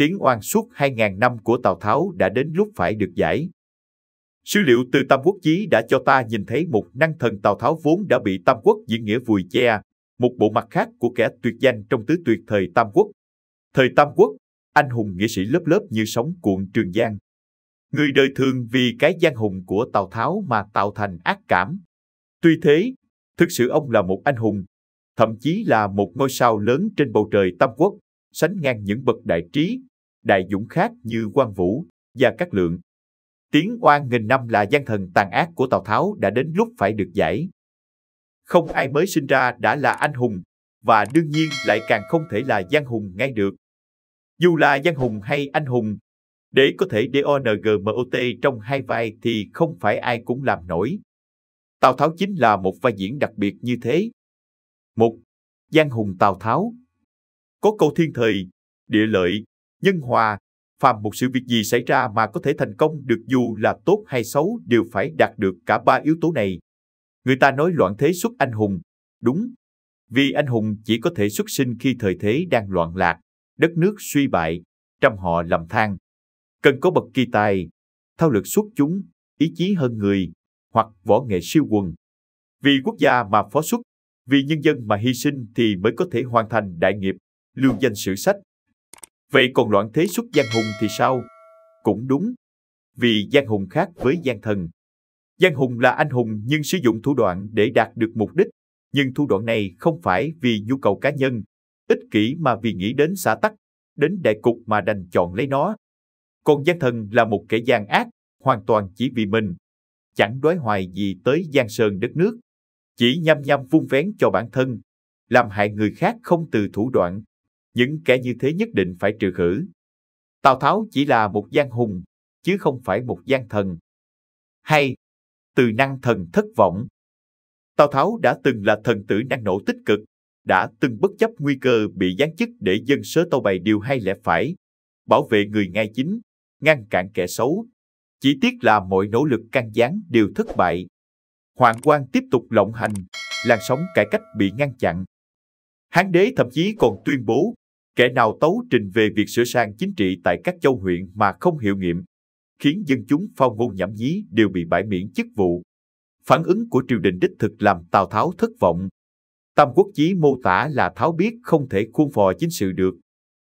tiếng oan suốt 2.000 năm của Tào Tháo đã đến lúc phải được giải. Sứ liệu từ Tam Quốc Chí đã cho ta nhìn thấy một năng thần Tào Tháo vốn đã bị Tam Quốc diễn nghĩa vùi che, một bộ mặt khác của kẻ tuyệt danh trong tứ tuyệt thời Tam Quốc. Thời Tam Quốc, anh hùng nghĩa sĩ lớp lớp như sóng cuộn trường giang. Người đời thường vì cái gian hùng của Tào Tháo mà tạo thành ác cảm. Tuy thế, thực sự ông là một anh hùng, thậm chí là một ngôi sao lớn trên bầu trời Tam Quốc, sánh ngang những bậc đại trí đại dũng khác như Quan Vũ, và các lượng. Tiếng oan nghìn năm là gian thần tàn ác của Tào Tháo đã đến lúc phải được giải. Không ai mới sinh ra đã là anh hùng, và đương nhiên lại càng không thể là gian hùng ngay được. Dù là gian hùng hay anh hùng, để có thể DONGMOT trong hai vai thì không phải ai cũng làm nổi. Tào Tháo chính là một vai diễn đặc biệt như thế. Một, Giang hùng Tào Tháo Có câu thiên thời, địa lợi, nhân hòa, phàm một sự việc gì xảy ra mà có thể thành công được dù là tốt hay xấu đều phải đạt được cả ba yếu tố này. Người ta nói loạn thế xuất anh hùng, đúng. Vì anh hùng chỉ có thể xuất sinh khi thời thế đang loạn lạc, đất nước suy bại, trong họ lầm than. Cần có bậc kỳ tài, thao lực xuất chúng, ý chí hơn người, hoặc võ nghệ siêu quần. Vì quốc gia mà phó xuất, vì nhân dân mà hy sinh thì mới có thể hoàn thành đại nghiệp, lưu danh sử sách. Vậy còn loạn thế xuất Giang Hùng thì sao? Cũng đúng, vì Giang Hùng khác với Giang Thần. Giang Hùng là anh hùng nhưng sử dụng thủ đoạn để đạt được mục đích, nhưng thủ đoạn này không phải vì nhu cầu cá nhân, ích kỷ mà vì nghĩ đến xã tắc, đến đại cục mà đành chọn lấy nó. Còn Giang Thần là một kẻ gian ác, hoàn toàn chỉ vì mình, chẳng đoái hoài gì tới Giang Sơn đất nước, chỉ nhăm nhăm vung vén cho bản thân, làm hại người khác không từ thủ đoạn những kẻ như thế nhất định phải trừ khử. Tào Tháo chỉ là một gian hùng, chứ không phải một gian thần. Hay, từ năng thần thất vọng. Tào Tháo đã từng là thần tử năng nổ tích cực, đã từng bất chấp nguy cơ bị giáng chức để dân sớ tâu bày điều hay lẽ phải, bảo vệ người ngay chính, ngăn cản kẻ xấu. Chỉ tiếc là mọi nỗ lực can gián đều thất bại. Hoàng quan tiếp tục lộng hành, làn sóng cải cách bị ngăn chặn. Hán đế thậm chí còn tuyên bố Kẻ nào tấu trình về việc sửa sang chính trị tại các châu huyện mà không hiệu nghiệm, khiến dân chúng phong ngôn nhảm nhí đều bị bãi miễn chức vụ. Phản ứng của triều đình đích thực làm Tào Tháo thất vọng. Tam Quốc Chí mô tả là Tháo biết không thể khuôn phò chính sự được,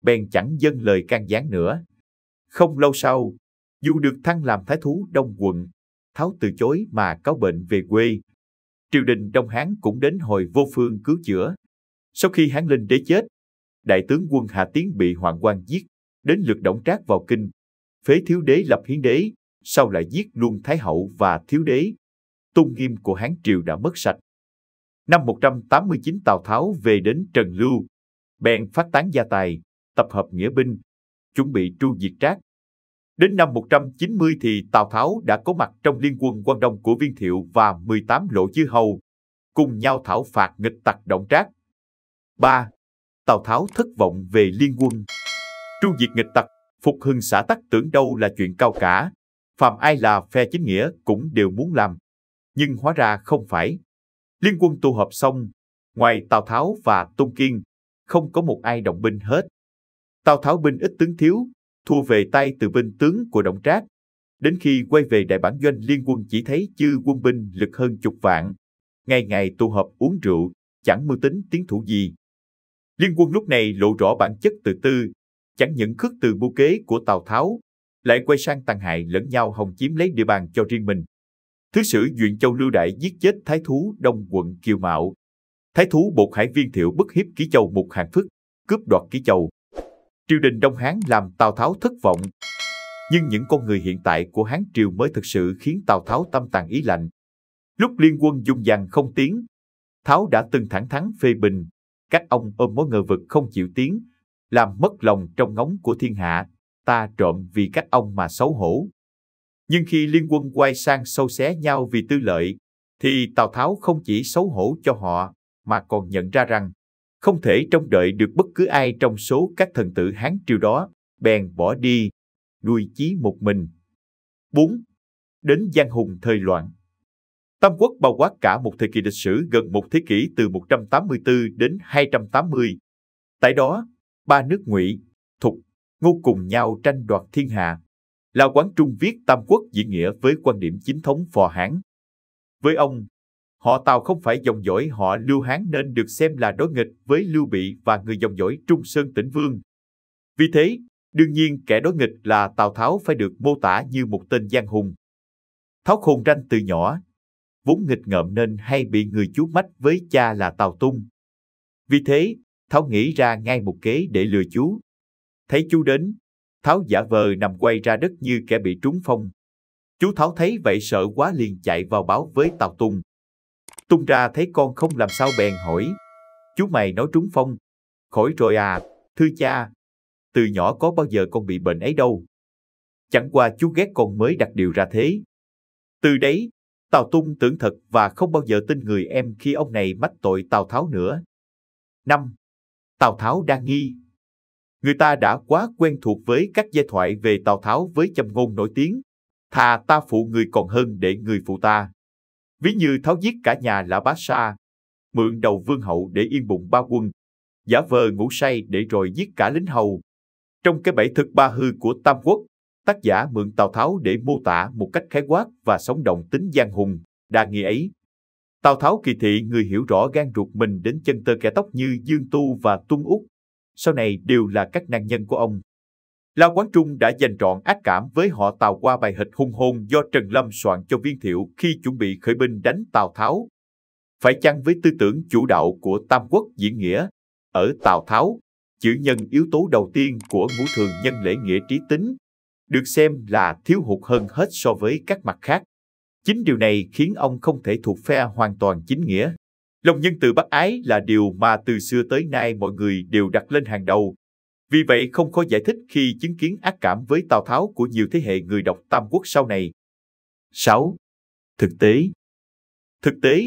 bèn chẳng dâng lời can gián nữa. Không lâu sau, dù được thăng làm thái thú Đông quận, Tháo từ chối mà cáo bệnh về quê. Triều đình Đông Hán cũng đến hồi vô phương cứu chữa. Sau khi Hán Linh đế chết, đại tướng quân Hà Tiến bị Hoàng quan giết, đến lượt Đổng Trác vào kinh. Phế thiếu đế lập hiến đế, sau lại giết luôn Thái hậu và thiếu đế. Tôn nghiêm của Hán Triều đã mất sạch. Năm 189 Tào Tháo về đến Trần Lưu, bèn phát tán gia tài, tập hợp nghĩa binh, chuẩn bị tru diệt Trác. Đến năm 190 thì Tào Tháo đã có mặt trong liên quân quan đông của Viên Thiệu và 18 lộ chư hầu, cùng nhau thảo phạt nghịch tặc Động Trác. 3. Tào Tháo thất vọng về liên quân. Tru diệt nghịch tặc, phục hưng xã tắc tưởng đâu là chuyện cao cả. Phạm ai là phe chính nghĩa cũng đều muốn làm. Nhưng hóa ra không phải. Liên quân tụ hợp xong, ngoài Tào Tháo và Tôn Kiên, không có một ai động binh hết. Tào Tháo binh ít tướng thiếu, thua về tay từ binh tướng của Động Trác. Đến khi quay về đại bản doanh liên quân chỉ thấy chư quân binh lực hơn chục vạn. Ngày ngày tụ hợp uống rượu, chẳng mưu tính tiến thủ gì, Liên quân lúc này lộ rõ bản chất từ tư, chẳng những khước từ mưu kế của Tào Tháo, lại quay sang tàn hại lẫn nhau hồng chiếm lấy địa bàn cho riêng mình. Thứ sử Duyện Châu Lưu Đại giết chết Thái Thú Đông quận Kiều Mạo. Thái Thú buộc Hải Viên Thiệu bức hiếp Ký Châu một hàng phức, cướp đoạt Ký Châu. Triều đình Đông Hán làm Tào Tháo thất vọng. Nhưng những con người hiện tại của Hán Triều mới thực sự khiến Tào Tháo tâm tàn ý lạnh. Lúc liên quân dung dàng không tiến, Tháo đã từng thẳng thắn phê bình các ông ôm mối ngờ vực không chịu tiếng, làm mất lòng trong ngóng của thiên hạ, ta trộm vì các ông mà xấu hổ. Nhưng khi liên quân quay sang sâu xé nhau vì tư lợi, thì Tào Tháo không chỉ xấu hổ cho họ, mà còn nhận ra rằng không thể trông đợi được bất cứ ai trong số các thần tử Hán triều đó, bèn bỏ đi, nuôi chí một mình. 4. Đến Giang Hùng thời loạn Tam quốc bao quát cả một thời kỳ lịch sử gần một thế kỷ từ 184 đến 280. Tại đó, ba nước Ngụy, Thục, Ngô cùng nhau tranh đoạt thiên hạ. Lào Quán Trung viết Tam Quốc diễn nghĩa với quan điểm chính thống phò Hán. Với ông, họ Tào không phải dòng dõi họ Lưu Hán nên được xem là đối nghịch với Lưu Bị và người dòng dõi Trung Sơn Tĩnh Vương. Vì thế, đương nhiên kẻ đối nghịch là Tào Tháo phải được mô tả như một tên giang hùng. Tháo khôn ranh từ nhỏ vốn nghịch ngợm nên hay bị người chú mách với cha là Tào Tung. Vì thế, Tháo nghĩ ra ngay một kế để lừa chú. Thấy chú đến, Tháo giả vờ nằm quay ra đất như kẻ bị trúng phong. Chú Tháo thấy vậy sợ quá liền chạy vào báo với Tào Tung. Tung ra thấy con không làm sao bèn hỏi. Chú mày nói trúng phong. Khỏi rồi à, thưa cha. Từ nhỏ có bao giờ con bị bệnh ấy đâu. Chẳng qua chú ghét con mới đặt điều ra thế. Từ đấy, Tào Tung tưởng thật và không bao giờ tin người em khi ông này mách tội Tào Tháo nữa. 5. Tào Tháo đa nghi Người ta đã quá quen thuộc với các giai thoại về Tào Tháo với châm ngôn nổi tiếng. Thà ta phụ người còn hơn để người phụ ta. Ví như Tháo giết cả nhà là Bá Sa, mượn đầu vương hậu để yên bụng ba quân, giả vờ ngủ say để rồi giết cả lính hầu. Trong cái bẫy thực ba hư của Tam Quốc, Tác giả mượn Tào Tháo để mô tả một cách khái quát và sống động tính giang hùng, đa nghi ấy. Tào Tháo kỳ thị người hiểu rõ gan ruột mình đến chân tơ kẻ tóc như Dương Tu và Tuân Úc, sau này đều là các nạn nhân của ông. Lao Quán Trung đã dành trọn ác cảm với họ Tào qua bài hịch hung hôn do Trần Lâm soạn cho Viên Thiệu khi chuẩn bị khởi binh đánh Tào Tháo. Phải chăng với tư tưởng chủ đạo của Tam Quốc diễn nghĩa, ở Tào Tháo, chữ nhân yếu tố đầu tiên của ngũ thường nhân lễ nghĩa trí tính được xem là thiếu hụt hơn hết so với các mặt khác. Chính điều này khiến ông không thể thuộc phe hoàn toàn chính nghĩa. Lòng nhân từ bác ái là điều mà từ xưa tới nay mọi người đều đặt lên hàng đầu. Vì vậy không có giải thích khi chứng kiến ác cảm với Tào Tháo của nhiều thế hệ người đọc Tam Quốc sau này. 6. Thực tế Thực tế,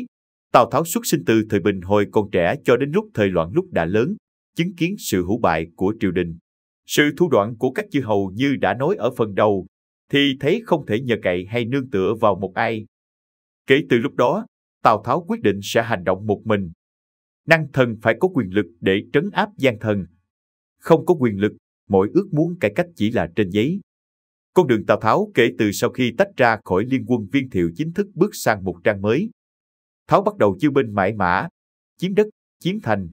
Tào Tháo xuất sinh từ thời bình hồi còn trẻ cho đến lúc thời loạn lúc đã lớn, chứng kiến sự hữu bại của triều đình sự thu đoạn của các chư hầu như đã nói ở phần đầu, thì thấy không thể nhờ cậy hay nương tựa vào một ai. Kể từ lúc đó, Tào Tháo quyết định sẽ hành động một mình. Năng thần phải có quyền lực để trấn áp gian thần. Không có quyền lực, mọi ước muốn cải cách chỉ là trên giấy. Con đường Tào Tháo kể từ sau khi tách ra khỏi liên quân viên thiệu chính thức bước sang một trang mới. Tháo bắt đầu chiêu binh mãi mã, chiếm đất, chiếm thành,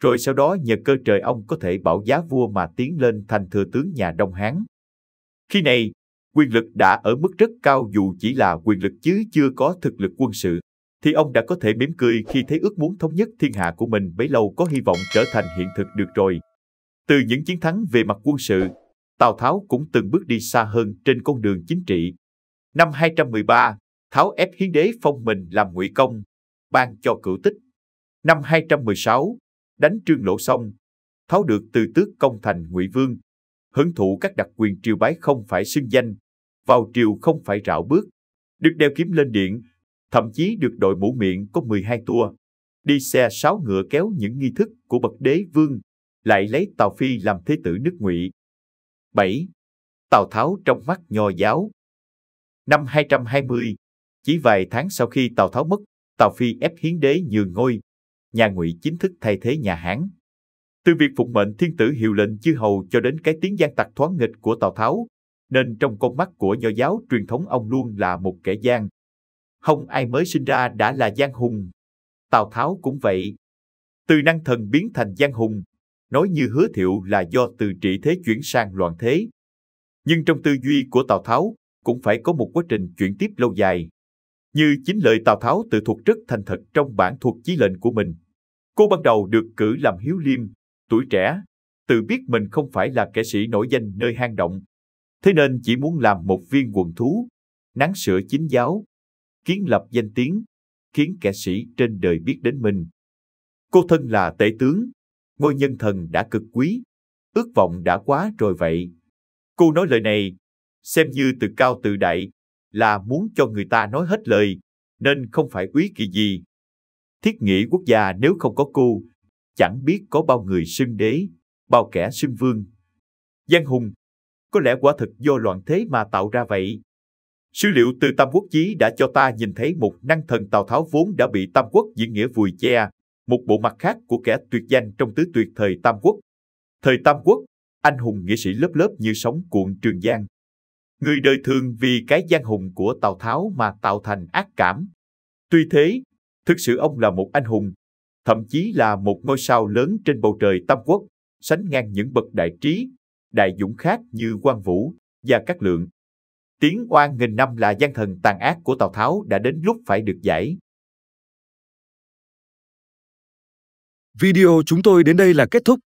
rồi sau đó nhờ cơ trời ông có thể bảo giá vua mà tiến lên thành thừa tướng nhà Đông Hán. Khi này, quyền lực đã ở mức rất cao dù chỉ là quyền lực chứ chưa có thực lực quân sự, thì ông đã có thể mỉm cười khi thấy ước muốn thống nhất thiên hạ của mình bấy lâu có hy vọng trở thành hiện thực được rồi. Từ những chiến thắng về mặt quân sự, Tào Tháo cũng từng bước đi xa hơn trên con đường chính trị. Năm 213, Tháo ép hiến đế phong mình làm ngụy công, ban cho cửu tích. Năm 216, đánh trương lỗ xong tháo được từ tước công thành ngụy vương hưởng thụ các đặc quyền triều bái không phải xưng danh vào triều không phải rảo bước được đeo kiếm lên điện thậm chí được đội mũ miệng có 12 tua đi xe sáu ngựa kéo những nghi thức của bậc đế vương lại lấy tào phi làm thế tử nước ngụy 7. Tào Tháo trong mắt nho giáo Năm 220, chỉ vài tháng sau khi Tào Tháo mất, Tào Phi ép hiến đế nhường ngôi, nhà Ngụy chính thức thay thế nhà Hán. Từ việc phụng mệnh thiên tử hiệu lệnh chư hầu cho đến cái tiếng gian tặc thoáng nghịch của Tào Tháo, nên trong con mắt của nho giáo truyền thống ông luôn là một kẻ gian. Không ai mới sinh ra đã là gian hùng. Tào Tháo cũng vậy. Từ năng thần biến thành gian hùng, nói như hứa thiệu là do từ trị thế chuyển sang loạn thế. Nhưng trong tư duy của Tào Tháo cũng phải có một quá trình chuyển tiếp lâu dài. Như chính lời Tào Tháo tự thuật rất thành thật trong bản thuộc chí lệnh của mình. Cô ban đầu được cử làm hiếu liêm, tuổi trẻ, tự biết mình không phải là kẻ sĩ nổi danh nơi hang động. Thế nên chỉ muốn làm một viên quần thú, nắng sửa chính giáo, kiến lập danh tiếng, khiến kẻ sĩ trên đời biết đến mình. Cô thân là tể tướng, ngôi nhân thần đã cực quý, ước vọng đã quá rồi vậy. Cô nói lời này, xem như từ cao tự đại, là muốn cho người ta nói hết lời, nên không phải úy kỳ gì. Thiết nghĩ quốc gia nếu không có cô, chẳng biết có bao người xưng đế, bao kẻ xưng vương. Giang Hùng, có lẽ quả thực do loạn thế mà tạo ra vậy. Sử liệu từ Tam Quốc Chí đã cho ta nhìn thấy một năng thần Tào Tháo vốn đã bị Tam Quốc diễn nghĩa vùi che, một bộ mặt khác của kẻ tuyệt danh trong tứ tuyệt thời Tam Quốc. Thời Tam Quốc, anh hùng nghĩa sĩ lớp lớp như sóng cuộn trường giang, người đời thường vì cái gian hùng của Tào Tháo mà tạo thành ác cảm. Tuy thế, thực sự ông là một anh hùng, thậm chí là một ngôi sao lớn trên bầu trời Tam Quốc, sánh ngang những bậc đại trí, đại dũng khác như Quan Vũ và Cát lượng. Tiếng oan nghìn năm là gian thần tàn ác của Tào Tháo đã đến lúc phải được giải. Video chúng tôi đến đây là kết thúc.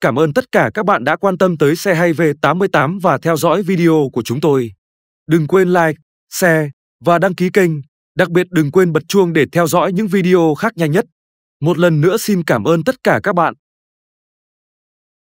Cảm ơn tất cả các bạn đã quan tâm tới xe hay V88 và theo dõi video của chúng tôi. Đừng quên like, share và đăng ký kênh. Đặc biệt đừng quên bật chuông để theo dõi những video khác nhanh nhất. Một lần nữa xin cảm ơn tất cả các bạn.